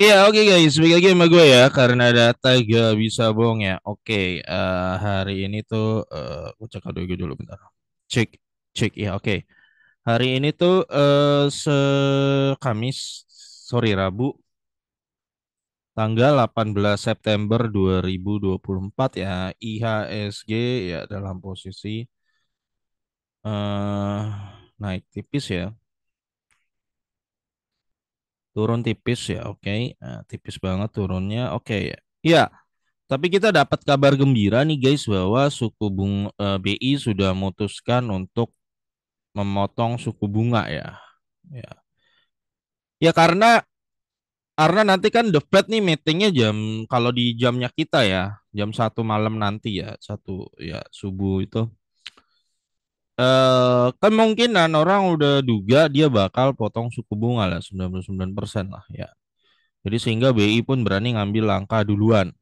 Iya oke okay guys, balik lagi sama gue ya karena data gak bisa bohong ya. Oke okay, uh, eh, hari ini tuh uh, cek kado dulu bentar. Cek cek ya oke. Okay. Hari ini tuh uh, eh, se Kamis sorry Rabu tanggal 18 September 2024 ya IHSG ya dalam posisi uh, naik tipis ya turun tipis ya oke okay. nah, eh, tipis banget turunnya oke okay. ya tapi kita dapat kabar gembira nih guys bahwa suku bunga eh, BI sudah memutuskan untuk memotong suku bunga ya ya ya karena karena nanti kan The Fed nih meetingnya jam kalau di jamnya kita ya jam satu malam nanti ya satu ya subuh itu eh kemungkinan orang udah duga dia bakal potong suku bunga lah 99% lah ya. Jadi sehingga BI pun berani ngambil langkah duluan.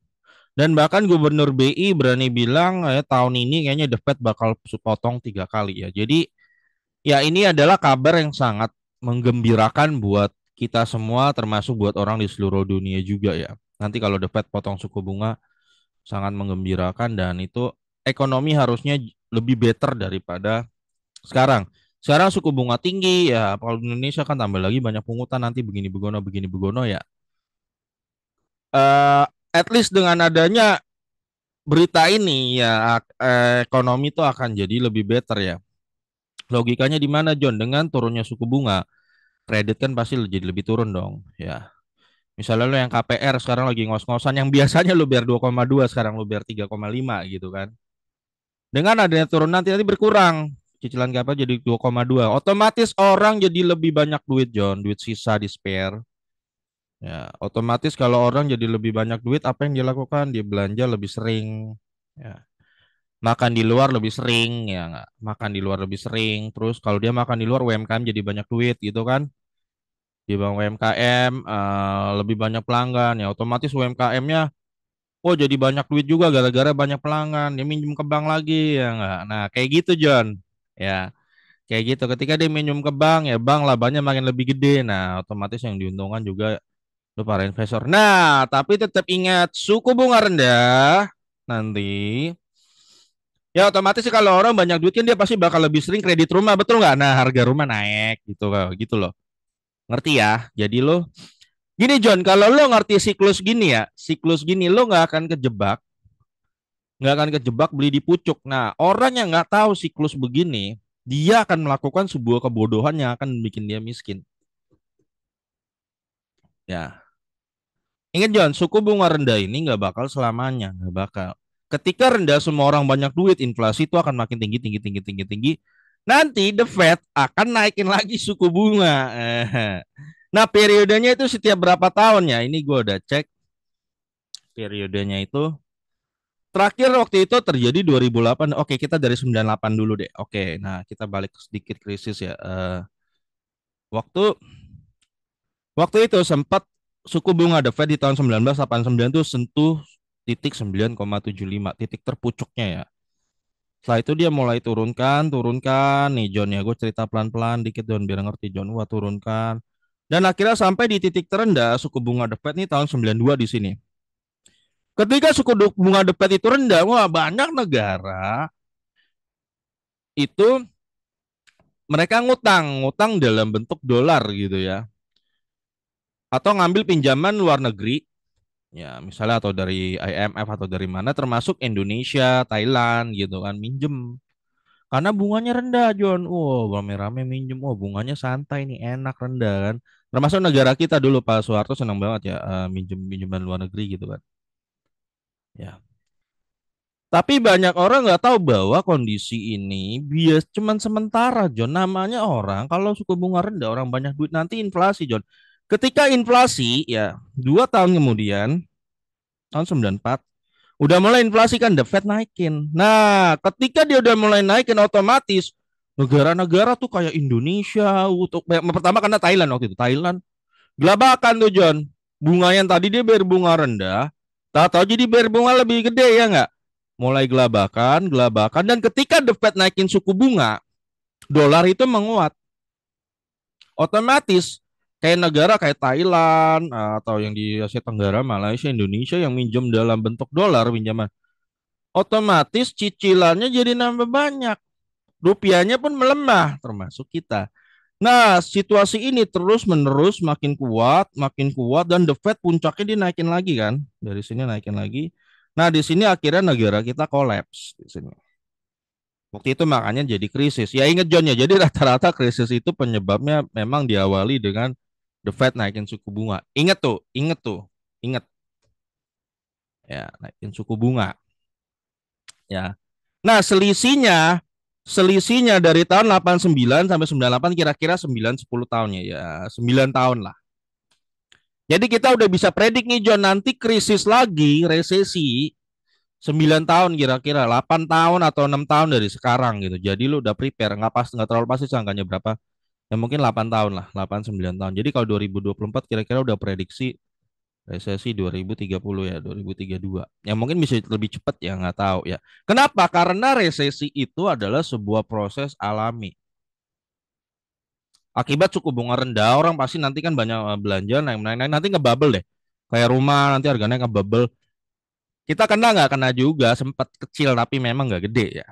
Dan bahkan Gubernur BI berani bilang ya, tahun ini kayaknya The Fed bakal potong tiga kali ya. Jadi ya ini adalah kabar yang sangat menggembirakan buat kita semua termasuk buat orang di seluruh dunia juga ya. Nanti kalau The Fed potong suku bunga sangat menggembirakan dan itu ekonomi harusnya lebih better daripada sekarang sekarang suku bunga tinggi ya kalau di Indonesia kan tambah lagi banyak pungutan nanti begini begono begini begono ya uh, at least dengan adanya berita ini ya eh, ekonomi itu akan jadi lebih better ya logikanya di mana John dengan turunnya suku bunga kredit kan pasti jadi lebih turun dong ya misalnya lo yang KPR sekarang lagi ngos-ngosan yang biasanya lo biar 2,2 sekarang lo biar 3,5 gitu kan dengan adanya turun nanti nanti berkurang cicilan kapal jadi 2,2. Otomatis orang jadi lebih banyak duit, John, duit sisa di spare. Ya, otomatis kalau orang jadi lebih banyak duit, apa yang dia lakukan? Dia belanja lebih sering. Ya. Makan di luar lebih sering, ya nggak? Makan di luar lebih sering. Terus kalau dia makan di luar, UMKM jadi banyak duit gitu kan? Di bank UMKM uh, eh, lebih banyak pelanggan, ya otomatis UMKM-nya oh jadi banyak duit juga gara-gara banyak pelanggan dia minjem ke bank lagi ya nggak nah kayak gitu John ya kayak gitu ketika dia minjem ke bank ya bank labanya makin lebih gede nah otomatis yang diuntungkan juga lu para investor nah tapi tetap ingat suku bunga rendah nanti ya otomatis kalau orang banyak duit kan dia pasti bakal lebih sering kredit rumah betul nggak nah harga rumah naik gitu gitu loh ngerti ya jadi lo gini John kalau lo ngerti siklus gini ya siklus gini lo nggak akan kejebak nggak akan kejebak beli di pucuk. Nah, orang yang nggak tahu siklus begini, dia akan melakukan sebuah kebodohan yang akan bikin dia miskin. Ya. Ingat John, suku bunga rendah ini nggak bakal selamanya, nggak bakal. Ketika rendah semua orang banyak duit, inflasi itu akan makin tinggi, tinggi, tinggi, tinggi, tinggi. Nanti the Fed akan naikin lagi suku bunga. Nah periodenya itu setiap berapa tahun ya? Ini gue udah cek periodenya itu Terakhir waktu itu terjadi 2008. Oke, kita dari 98 dulu deh. Oke, nah kita balik sedikit krisis ya. Uh, waktu waktu itu sempat suku bunga The Fed di tahun 1989 itu sentuh titik 9,75, titik terpucuknya ya. Setelah itu dia mulai turunkan, turunkan. Nih John ya, gue cerita pelan-pelan dikit John biar ngerti John. Wah, turunkan. Dan akhirnya sampai di titik terendah suku bunga The Fed nih tahun 92 di sini. Ketika suku bunga The itu rendah, wah banyak negara itu mereka ngutang, ngutang dalam bentuk dolar gitu ya. Atau ngambil pinjaman luar negeri ya misalnya atau dari IMF atau dari mana termasuk Indonesia, Thailand gitu kan minjem. Karena bunganya rendah, John. Wow, rame-rame minjem. Wow, bunganya santai nih, enak rendah kan. Termasuk negara kita dulu Pak Soeharto senang banget ya uh, minjem pinjaman luar negeri gitu kan. Ya. Tapi banyak orang nggak tahu bahwa kondisi ini bias cuman sementara, John. Namanya orang kalau suku bunga rendah orang banyak duit nanti inflasi, John. Ketika inflasi ya dua tahun kemudian tahun 94 udah mulai inflasi kan the Fed naikin. Nah, ketika dia udah mulai naikin otomatis negara-negara tuh kayak Indonesia untuk ya, pertama karena Thailand waktu itu Thailand gelabakan tuh John bunga yang tadi dia berbunga rendah Tahu-tahu jadi bayar bunga lebih gede ya nggak? Mulai gelabakan, gelabakan dan ketika The Fed naikin suku bunga, dolar itu menguat. Otomatis kayak negara kayak Thailand ah, atau yang di Asia Tenggara, Malaysia, Indonesia yang minjem dalam bentuk dolar pinjaman. Otomatis cicilannya jadi nambah banyak. Rupiahnya pun melemah termasuk kita. Nah, situasi ini terus-menerus makin kuat, makin kuat, dan The Fed puncaknya dinaikin lagi kan. Dari sini naikin lagi. Nah, di sini akhirnya negara kita kolaps di sini. Waktu itu makanya jadi krisis. Ya ingat John ya, jadi rata-rata krisis itu penyebabnya memang diawali dengan The Fed naikin suku bunga. Ingat tuh, ingat tuh, ingat. Ya, naikin suku bunga. Ya. Nah, selisihnya selisihnya dari tahun 89 sampai 98 kira-kira 9 10 tahunnya ya 9 tahun lah. Jadi kita udah bisa predik nih John nanti krisis lagi resesi 9 tahun kira-kira 8 tahun atau 6 tahun dari sekarang gitu. Jadi lu udah prepare nggak pas nggak terlalu pasti angkanya berapa. Ya mungkin 8 tahun lah, 8 9 tahun. Jadi kalau 2024 kira-kira udah prediksi resesi 2030 ya 2032 yang mungkin bisa lebih cepat ya nggak tahu ya kenapa karena resesi itu adalah sebuah proses alami akibat suku bunga rendah orang pasti nanti kan banyak eh, belanja naik naik, naik nanti ngebubble deh kayak rumah nanti harganya ngebubble kita kena nggak kena juga sempat kecil tapi memang nggak gede ya,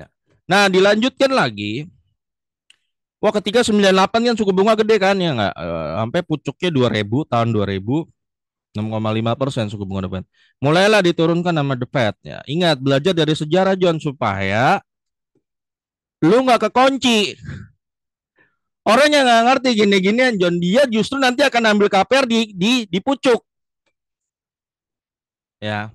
ya. nah dilanjutkan lagi Wah ketika 98 kan suku bunga gede kan ya nggak e, sampai pucuknya 2000 tahun 2000 6,5 persen suku bunga depan. Mulailah diturunkan nama The Fed. Ya. Ingat, belajar dari sejarah John supaya lu nggak kekunci. Orang yang nggak ngerti gini-ginian John dia justru nanti akan ambil KPR di di, di pucuk. Ya.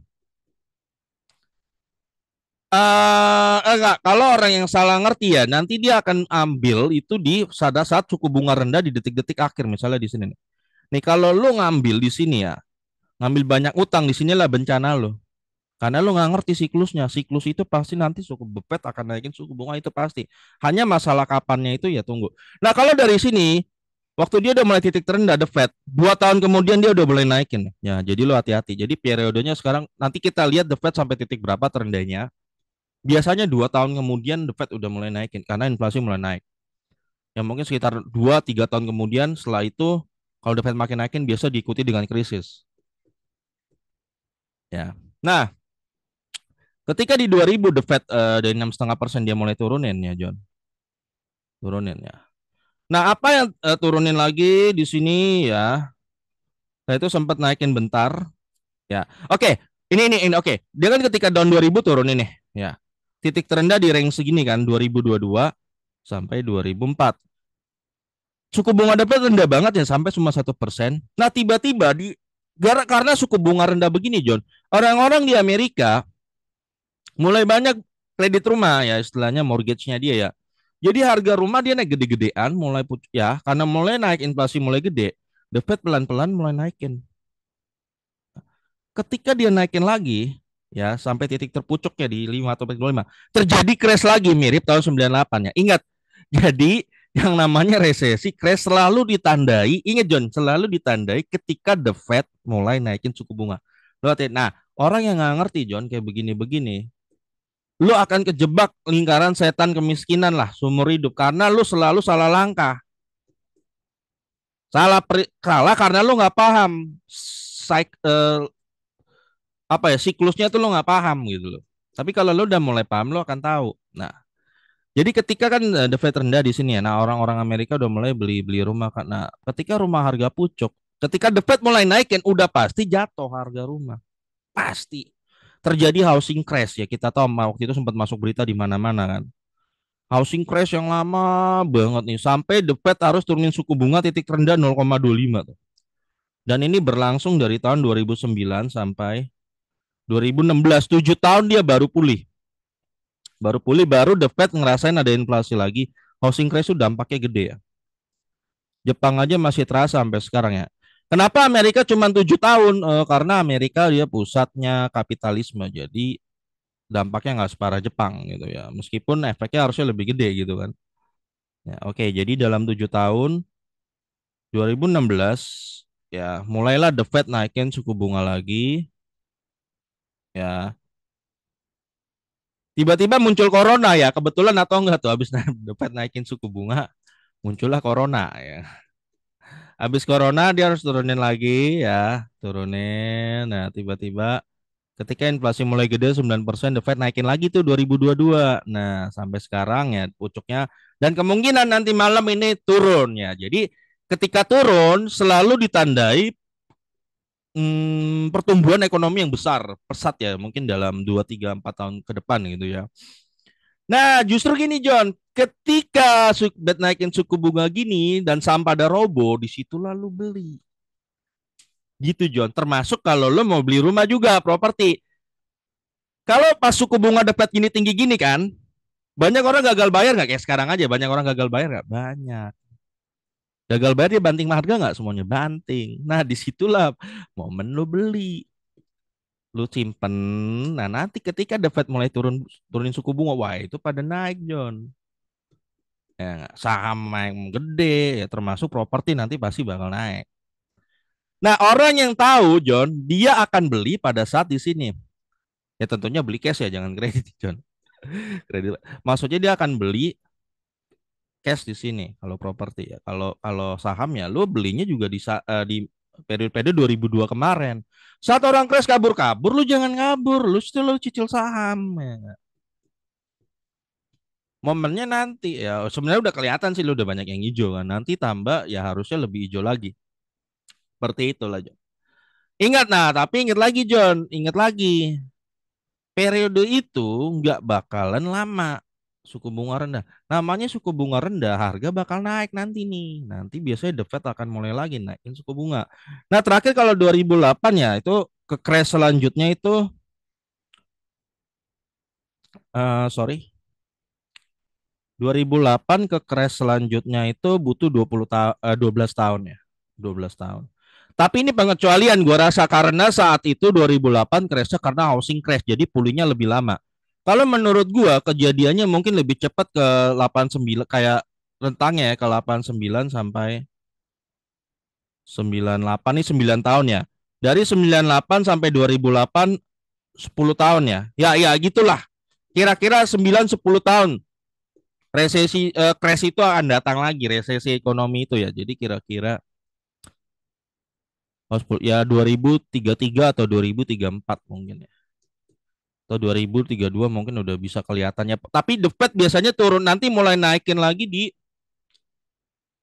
Uh, enggak, kalau orang yang salah ngerti ya, nanti dia akan ambil itu di saat saat suku bunga rendah di detik-detik akhir misalnya di sini. Nih kalau lu ngambil di sini ya, ngambil banyak utang di sinilah bencana lo. Karena lo nggak ngerti siklusnya. Siklus itu pasti nanti suku bepet akan naikin suku bunga itu pasti. Hanya masalah kapannya itu ya tunggu. Nah kalau dari sini, waktu dia udah mulai titik terendah The Fed, dua tahun kemudian dia udah mulai naikin. Ya jadi lo hati-hati. Jadi periodenya sekarang nanti kita lihat The Fed sampai titik berapa terendahnya. Biasanya dua tahun kemudian The Fed udah mulai naikin karena inflasi mulai naik. yang mungkin sekitar dua tiga tahun kemudian setelah itu kalau The Fed makin naikin biasa diikuti dengan krisis. Ya. Nah, ketika di 2000 the Fed uh, dari enam setengah persen dia mulai turunin ya John, turunin ya. Nah, apa yang uh, turunin lagi di sini ya? Nah itu sempat naikin bentar. Ya. Oke, okay. ini ini ini oke. Okay. Dia kan ketika down 2000 turunin nih, ya. Titik terendah di range segini kan 2022 sampai 2004. Suku bunga dapat rendah banget ya sampai cuma satu persen. Nah tiba-tiba di karena suku bunga rendah begini John orang-orang di Amerika mulai banyak kredit rumah ya istilahnya mortgage-nya dia ya jadi harga rumah dia naik gede-gedean mulai ya karena mulai naik inflasi mulai gede The Fed pelan-pelan mulai naikin ketika dia naikin lagi ya sampai titik terpucuknya di 5 atau 5 terjadi crash lagi mirip tahun 98 ya ingat jadi yang namanya resesi crash selalu ditandai ingat John selalu ditandai ketika the Fed mulai naikin suku bunga lo nah orang yang nggak ngerti John kayak begini-begini lo akan kejebak lingkaran setan kemiskinan lah seumur hidup karena lo selalu salah langkah salah kalah karena lo nggak paham Psych, eh, apa ya siklusnya tuh lo nggak paham gitu loh tapi kalau lo udah mulai paham lo akan tahu nah jadi ketika kan eh, Fed rendah di sini ya. Nah, orang-orang Amerika udah mulai beli-beli rumah karena ketika rumah harga pucuk, ketika the Fed mulai kan udah pasti jatuh harga rumah. Pasti terjadi housing crash ya. Kita tahu waktu itu sempat masuk berita di mana-mana kan. Housing crash yang lama banget nih sampai the Fed harus turunin suku bunga titik rendah 0,25 tuh. Dan ini berlangsung dari tahun 2009 sampai 2016 7 tahun dia baru pulih baru pulih baru the Fed ngerasain ada inflasi lagi housing crash itu dampaknya gede ya Jepang aja masih terasa sampai sekarang ya kenapa Amerika cuma tujuh tahun e, karena Amerika dia pusatnya kapitalisme jadi dampaknya nggak separah Jepang gitu ya meskipun efeknya harusnya lebih gede gitu kan ya oke jadi dalam tujuh tahun 2016 ya mulailah the Fed naikin suku bunga lagi ya Tiba-tiba muncul corona ya, kebetulan atau enggak tuh habis The Fed naikin suku bunga, muncullah corona ya. Habis corona dia harus turunin lagi ya, turunin. Nah, tiba-tiba ketika inflasi mulai gede 9%, The Fed naikin lagi tuh 2022. Nah, sampai sekarang ya pucuknya dan kemungkinan nanti malam ini turun ya. Jadi ketika turun selalu ditandai hmm, pertumbuhan ekonomi yang besar, pesat ya, mungkin dalam 2 3 4 tahun ke depan gitu ya. Nah, justru gini John, ketika Fed naikin suku bunga gini dan saham pada robo, di situ lalu beli. Gitu John, termasuk kalau lo mau beli rumah juga, properti. Kalau pas suku bunga dapat gini tinggi gini kan, banyak orang gagal bayar nggak kayak sekarang aja banyak orang gagal bayar nggak banyak Gagal bayar dia banting harga nggak semuanya banting. Nah disitulah momen lu beli lu simpen. Nah nanti ketika The Fed mulai turun turunin suku bunga, wah itu pada naik John. Ya, saham yang gede, ya, termasuk properti nanti pasti bakal naik. Nah orang yang tahu John, dia akan beli pada saat di sini. Ya tentunya beli cash ya, jangan kredit John. kredit. Maksudnya dia akan beli cash di sini kalau properti ya. Kalau kalau saham ya lu belinya juga di uh, di periode-periode 2002 kemarin. Saat orang crash kabur-kabur lu jangan kabur, lu still lu cicil saham ya. Momennya nanti ya sebenarnya udah kelihatan sih lu udah banyak yang hijau kan. Nanti tambah ya harusnya lebih hijau lagi. Seperti itulah John. Ingat nah, tapi ingat lagi John, ingat lagi periode itu nggak bakalan lama suku bunga rendah. Namanya suku bunga rendah, harga bakal naik nanti nih. Nanti biasanya The Fed akan mulai lagi naikin suku bunga. Nah, terakhir kalau 2008 ya, itu ke crash selanjutnya itu uh, sorry. 2008 ke crash selanjutnya itu butuh 20 ta 12 eh, tahun ya. 12 tahun. Tapi ini pengecualian gua rasa karena saat itu 2008 crashnya karena housing crash jadi pulihnya lebih lama. Kalau menurut gua kejadiannya mungkin lebih cepat ke 89 kayak rentangnya ya ke 89 sampai 98 nih 9 tahun ya. Dari 98 sampai 2008 10 tahun ya. Ya ya gitulah. Kira-kira 9 10 tahun. Resesi eh, crash itu akan datang lagi resesi ekonomi itu ya. Jadi kira-kira Oh, ya 2033 atau 2034 mungkin ya atau 2032 mungkin udah bisa kelihatannya. Tapi The Fed biasanya turun nanti mulai naikin lagi di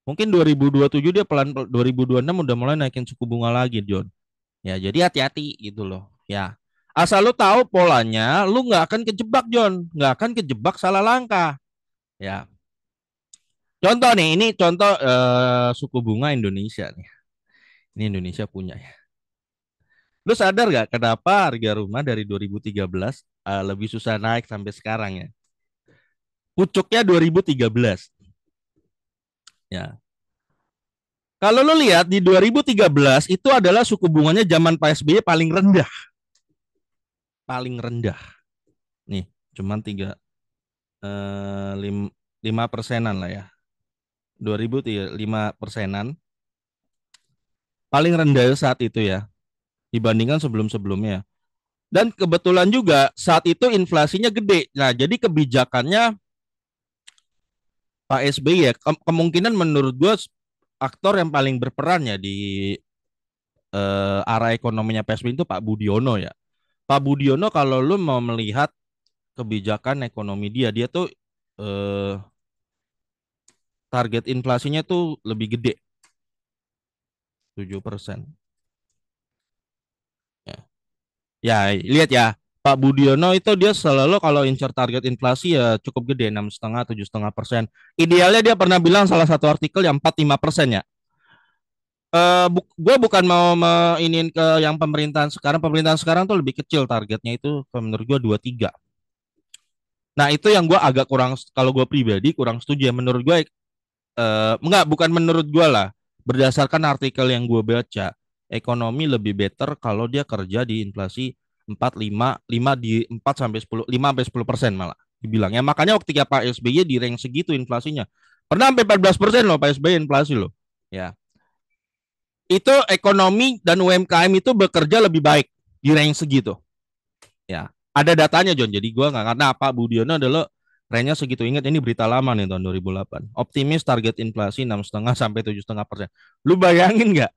mungkin 2027 dia pelan 2026 udah mulai naikin suku bunga lagi, John. Ya, jadi hati-hati gitu loh. Ya. Asal lu tahu polanya, lu nggak akan kejebak, John. Nggak akan kejebak salah langkah. Ya. Contoh nih, ini contoh eh, suku bunga Indonesia nih. Ini Indonesia punya ya. Lu sadar gak kenapa harga rumah dari 2013 uh, eh, lebih susah naik sampai sekarang ya? Pucuknya 2013. Ya. Kalau lu lihat di 2013 itu adalah suku bunganya zaman Pak SBY paling rendah. Paling rendah. Nih, cuman 3 eh, lima 5, 5 persenan lah ya. 2005 persenan. Paling rendah saat itu ya dibandingkan sebelum-sebelumnya. Dan kebetulan juga saat itu inflasinya gede. Nah, jadi kebijakannya Pak SBY ya ke kemungkinan menurut gue aktor yang paling berperan ya di uh, arah ekonominya SBY itu Pak Budiono ya. Pak Budiono kalau lu mau melihat kebijakan ekonomi dia, dia tuh uh, target inflasinya tuh lebih gede. 7 persen. Ya, lihat ya. Pak Budiono itu dia selalu kalau incer target inflasi ya cukup gede enam setengah tujuh setengah persen. Idealnya dia pernah bilang salah satu artikel yang empat lima persen ya. Eh, bu gue bukan mau ingin ke yang pemerintahan sekarang pemerintahan sekarang tuh lebih kecil targetnya itu menurut gue dua tiga nah itu yang gue agak kurang kalau gue pribadi kurang setuju ya menurut gue uh, enggak bukan menurut gue lah berdasarkan artikel yang gue baca ekonomi lebih better kalau dia kerja di inflasi 4 5 5 di 4 sampai 10 5 sampai 10 persen malah dibilangnya makanya waktu ya Pak SBY di range segitu inflasinya pernah sampai 14 persen loh Pak SBY inflasi loh ya itu ekonomi dan UMKM itu bekerja lebih baik di range segitu ya ada datanya John jadi gua nggak karena apa Budiono adalah range segitu ingat ini berita lama nih tahun 2008 optimis target inflasi enam setengah sampai tujuh setengah persen lu bayangin nggak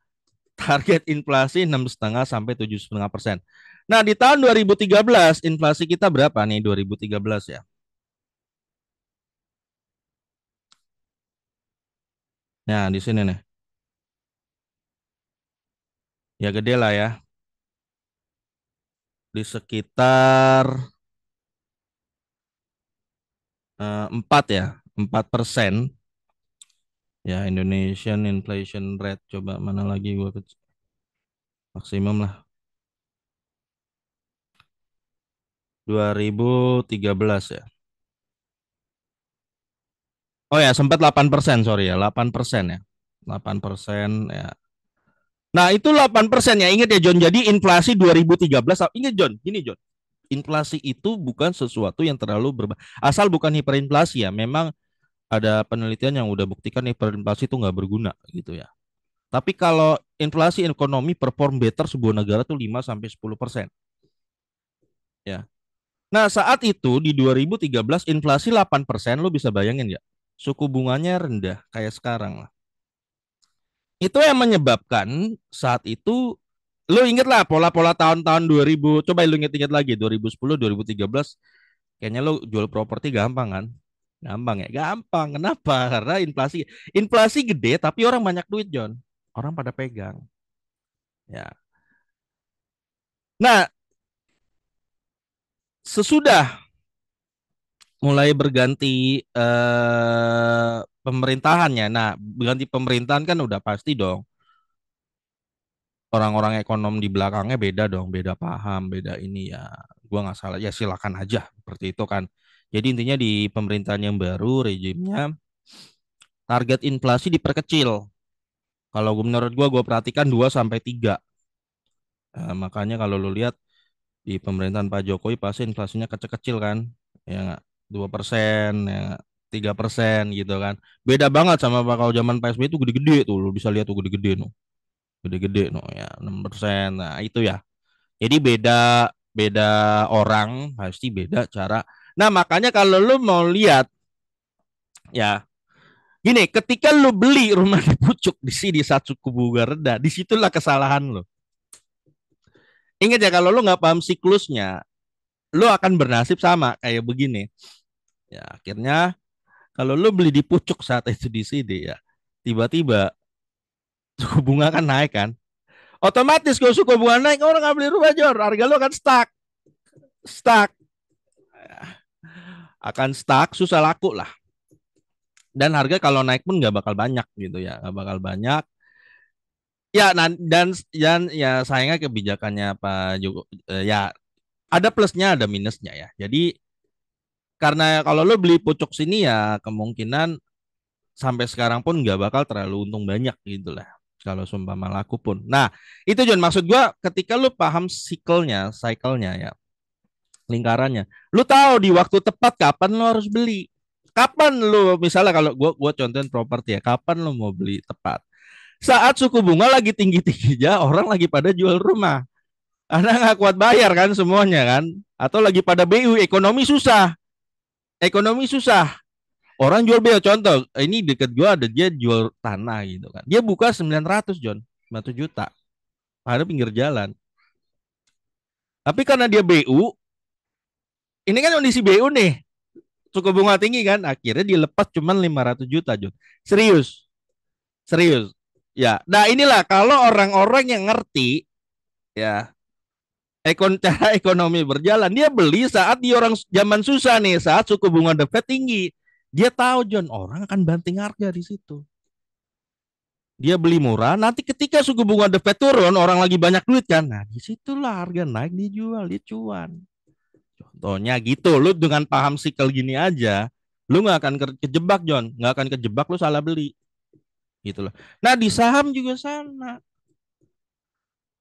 target inflasi 6,5 sampai 7,5 persen. Nah di tahun 2013 inflasi kita berapa nih 2013 ya? Nah di sini nih. Ya gede lah ya. Di sekitar eh, empat ya, empat persen ya Indonesian inflation rate coba mana lagi gua ke maksimum lah 2013 ya Oh ya sempat 8% sorry ya 8% ya 8% ya Nah itu 8% ya ingat ya John jadi inflasi 2013 ah, ingat John gini John inflasi itu bukan sesuatu yang terlalu berbahaya asal bukan hiperinflasi ya memang ada penelitian yang udah buktikan inflasi itu nggak berguna gitu ya. Tapi kalau inflasi ekonomi perform better sebuah negara tuh 5 sampai 10 persen. Ya. Nah saat itu di 2013 inflasi 8 persen, lo bisa bayangin ya. Suku bunganya rendah kayak sekarang lah. Itu yang menyebabkan saat itu lo inget lah pola-pola tahun-tahun 2000 coba lo inget-inget lagi 2010 2013 kayaknya lo jual properti gampang kan Gampang ya? Gampang. Kenapa? Karena inflasi inflasi gede tapi orang banyak duit, John. Orang pada pegang. Ya. Nah, sesudah mulai berganti eh, pemerintahannya. Nah, berganti pemerintahan kan udah pasti dong. Orang-orang ekonom di belakangnya beda dong, beda paham, beda ini ya. Gua nggak salah ya silakan aja seperti itu kan. Jadi intinya di pemerintahan yang baru rejimnya target inflasi diperkecil. Kalau menurut gue, gue perhatikan 2 sampai tiga. Nah, makanya kalau lo lihat di pemerintahan Pak Jokowi pasti inflasinya kecil-kecil kan, ya dua persen, ya tiga persen gitu kan. Beda banget sama Pak kalau zaman Pak SBY itu gede-gede tuh, lo bisa lihat tuh gede-gede no, gede-gede no ya enam persen, nah itu ya. Jadi beda beda orang pasti beda cara Nah, makanya kalau lu mau lihat ya gini, ketika lu beli rumah di Pucuk di sini saat suku bunga rendah disitulah kesalahan lo. Ingat ya kalau lu nggak paham siklusnya, lu akan bernasib sama kayak begini. Ya, akhirnya kalau lu beli di pucuk saat itu di sini ya, tiba-tiba suku bunga kan naik kan. Otomatis kalau suku bunga naik orang nggak beli rumah jor, harga lu kan stuck, stuck. Ya akan stuck, susah laku lah. Dan harga kalau naik pun nggak bakal banyak gitu ya, nggak bakal banyak. Ya dan dan ya sayangnya kebijakannya Pak Joko eh, ya ada plusnya ada minusnya ya. Jadi karena kalau lo beli pucuk sini ya kemungkinan sampai sekarang pun nggak bakal terlalu untung banyak gitu lah kalau sumpah malaku pun. Nah, itu John maksud gua ketika lo paham siklenya, cyclenya ya lingkarannya. Lu tahu di waktu tepat kapan lu harus beli. Kapan lu misalnya kalau gua gua contohin properti ya, kapan lu mau beli tepat? Saat suku bunga lagi tinggi-tingginya, orang lagi pada jual rumah. Karena nggak kuat bayar kan semuanya kan. Atau lagi pada BU, ekonomi susah. Ekonomi susah. Orang jual BU, contoh ini deket gua ada dia jual tanah gitu kan. Dia buka 900 John, 900 juta. Ada pinggir jalan. Tapi karena dia BU, ini kan kondisi BU nih suku bunga tinggi kan akhirnya dilepas cuma 500 juta Jun serius serius ya nah inilah kalau orang-orang yang ngerti ya ekon cara ekonomi berjalan dia beli saat di orang zaman susah nih saat suku bunga the Fed tinggi dia tahu John orang akan banting harga di situ dia beli murah nanti ketika suku bunga the Fed turun orang lagi banyak duit kan nah disitulah harga naik dijual dia cuan contohnya gitu lu dengan paham sikl gini aja lu nggak akan kejebak John nggak akan kejebak lu salah beli gitu loh nah di saham juga sama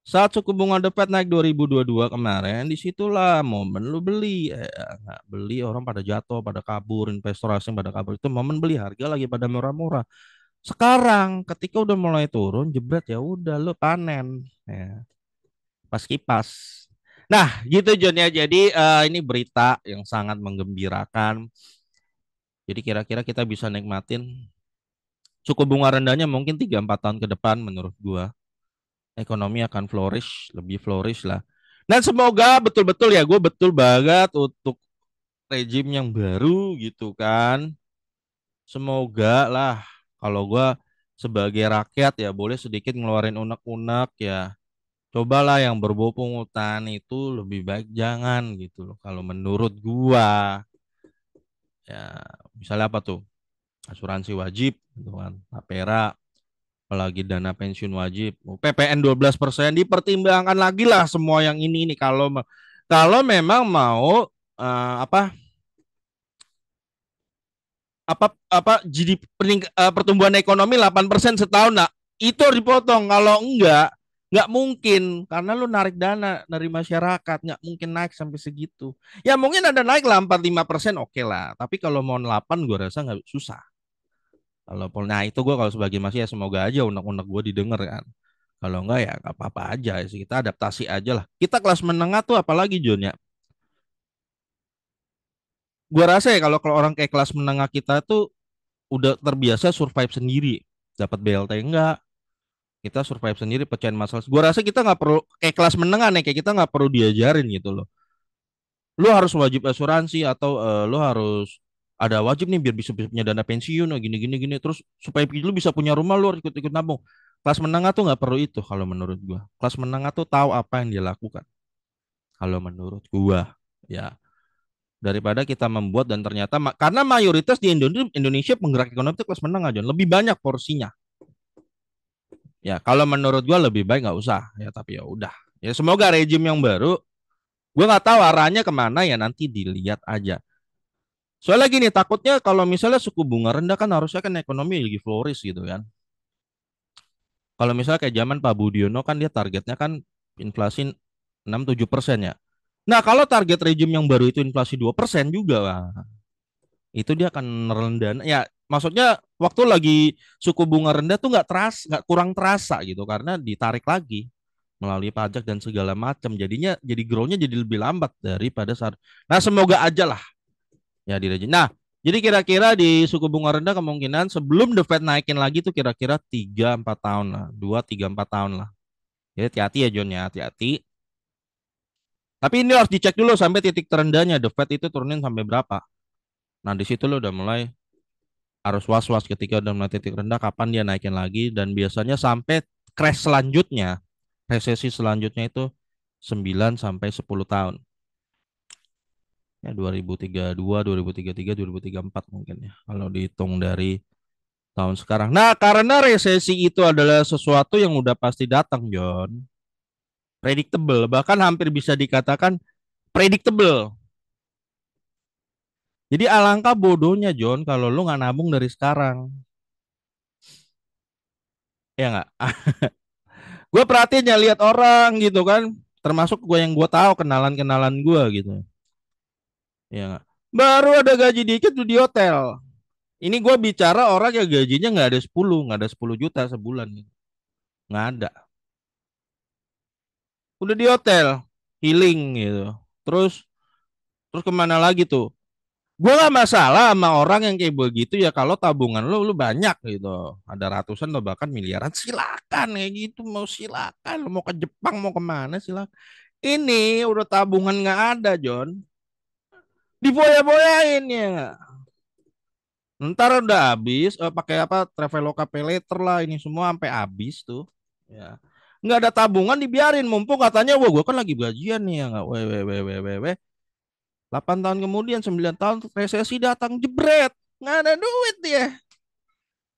saat suku bunga The Fed naik 2022 kemarin, disitulah momen lu beli. Eh, beli orang pada jatuh, pada kabur, investor asing pada kabur. Itu momen beli harga lagi pada murah-murah. Sekarang ketika udah mulai turun, jebret ya udah lu panen. Ya. Pas kipas. Nah, gitu John ya. Jadi uh, ini berita yang sangat menggembirakan. Jadi kira-kira kita bisa nikmatin suku bunga rendahnya mungkin 3 4 tahun ke depan menurut gua. Ekonomi akan flourish, lebih flourish lah. Dan semoga betul-betul ya gue betul banget untuk rejim yang baru gitu kan. Semoga lah kalau gue sebagai rakyat ya boleh sedikit ngeluarin unek-unek ya cobalah yang berbau pungutan itu lebih baik jangan gitu loh kalau menurut gua ya misalnya apa tuh asuransi wajib gitu kan tapera apalagi dana pensiun wajib PPN 12% dipertimbangkan lagi lah semua yang ini ini kalau kalau memang mau uh, apa apa apa GDP eh, pertumbuhan ekonomi 8% setahun nah itu dipotong kalau enggak nggak mungkin karena lu narik dana dari masyarakat nggak mungkin naik sampai segitu ya mungkin ada naik lah empat lima persen oke lah tapi kalau mau 8 gue rasa nggak susah kalau nah itu gue kalau sebagai masih ya semoga aja unek-unek gue didengar kan kalau enggak ya nggak apa-apa aja ya sih kita adaptasi aja lah kita kelas menengah tuh apalagi John ya gue rasa ya kalau kalau orang kayak kelas menengah kita tuh udah terbiasa survive sendiri dapat BLT enggak kita survive sendiri pecahin masalah. Gua rasa kita nggak perlu kayak kelas menengah nih kayak kita nggak perlu diajarin gitu loh. Lu harus wajib asuransi atau uh, lu harus ada wajib nih biar bisa, bisa punya dana pensiun oh, gini gini gini terus supaya lu bisa punya rumah lu ikut ikut nabung. Kelas menengah tuh nggak perlu itu kalau menurut gua. Kelas menengah tuh tahu apa yang dia lakukan. Kalau menurut gua ya daripada kita membuat dan ternyata karena mayoritas di Indonesia, Indonesia penggerak ekonomi itu kelas menengah John lebih banyak porsinya Ya kalau menurut gue lebih baik nggak usah ya tapi ya udah. Ya semoga rejim yang baru gue nggak tahu arahnya kemana ya nanti dilihat aja. Soalnya gini takutnya kalau misalnya suku bunga rendah kan harusnya kan ekonomi lagi floris gitu kan. Kalau misalnya kayak zaman Pak Budiono kan dia targetnya kan inflasi 6-7 persen ya. Nah kalau target rejim yang baru itu inflasi 2 persen juga lah itu dia akan rendah. Ya, maksudnya waktu lagi suku bunga rendah tuh nggak teras, nggak kurang terasa gitu karena ditarik lagi melalui pajak dan segala macam. Jadinya jadi grow-nya jadi lebih lambat daripada saat. Nah, semoga aja lah ya dirajin. Nah, jadi kira-kira di suku bunga rendah kemungkinan sebelum The Fed naikin lagi tuh kira-kira 3 4 tahun lah, 2 3 4 tahun lah. Jadi hati-hati ya John ya, hati-hati. Tapi ini harus dicek dulu sampai titik terendahnya The Fed itu turunin sampai berapa. Nah, di situ lo udah mulai harus was-was ketika udah mulai titik rendah kapan dia naikin lagi dan biasanya sampai crash selanjutnya, resesi selanjutnya itu 9 sampai 10 tahun. Ya 2032, 2033, 2034 mungkin ya kalau dihitung dari tahun sekarang. Nah, karena resesi itu adalah sesuatu yang udah pasti datang, John. Predictable, bahkan hampir bisa dikatakan predictable jadi alangkah bodohnya John kalau lu nggak nabung dari sekarang. Ya nggak. gue perhatiin ya lihat orang gitu kan, termasuk gue yang gue tahu kenalan-kenalan gue gitu. Ya nggak. Baru ada gaji dikit tuh di hotel. Ini gue bicara orang yang gajinya nggak ada 10, nggak ada 10 juta sebulan. Gitu. Nggak ada. Udah di hotel, healing gitu. Terus terus kemana lagi tuh? gue gak masalah sama orang yang kayak begitu ya kalau tabungan lo lu banyak gitu ada ratusan atau bahkan miliaran silakan kayak gitu mau silakan mau ke Jepang mau kemana silakan ini udah tabungan nggak ada John diboya-boyain ya ntar udah habis eh, pakai apa traveloka peleter lah ini semua sampai habis tuh ya nggak ada tabungan dibiarin mumpung katanya wah gue kan lagi gajian nih ya nggak weh weh weh weh weh 8 tahun kemudian, 9 tahun resesi datang jebret. Nggak ada duit dia.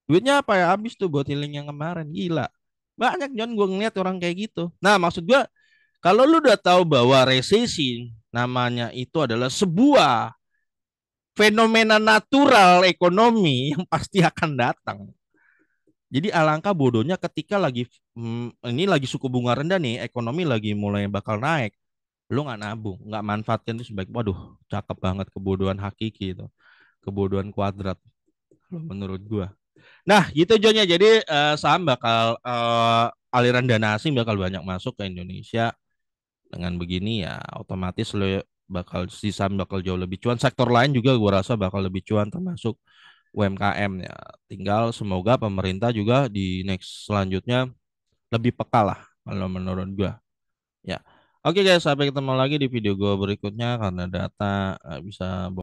Duitnya apa ya? Habis tuh buat healing yang kemarin. Gila. Banyak John gue ngeliat orang kayak gitu. Nah maksud gue kalau lu udah tahu bahwa resesi namanya itu adalah sebuah fenomena natural ekonomi yang pasti akan datang. Jadi alangkah bodohnya ketika lagi hmm, ini lagi suku bunga rendah nih, ekonomi lagi mulai bakal naik lu nggak nabung nggak manfaatin itu sebaik waduh cakep banget kebodohan hakiki itu kebodohan kuadrat kalau hmm. menurut gua nah gitu Jonya. jadi uh, saham bakal uh, aliran dana asing bakal banyak masuk ke Indonesia dengan begini ya otomatis lo bakal si saham bakal jauh lebih cuan sektor lain juga gua rasa bakal lebih cuan termasuk UMKM ya tinggal semoga pemerintah juga di next selanjutnya lebih peka lah kalau menurut gua ya Oke guys, sampai ketemu lagi di video gue berikutnya karena data eh, bisa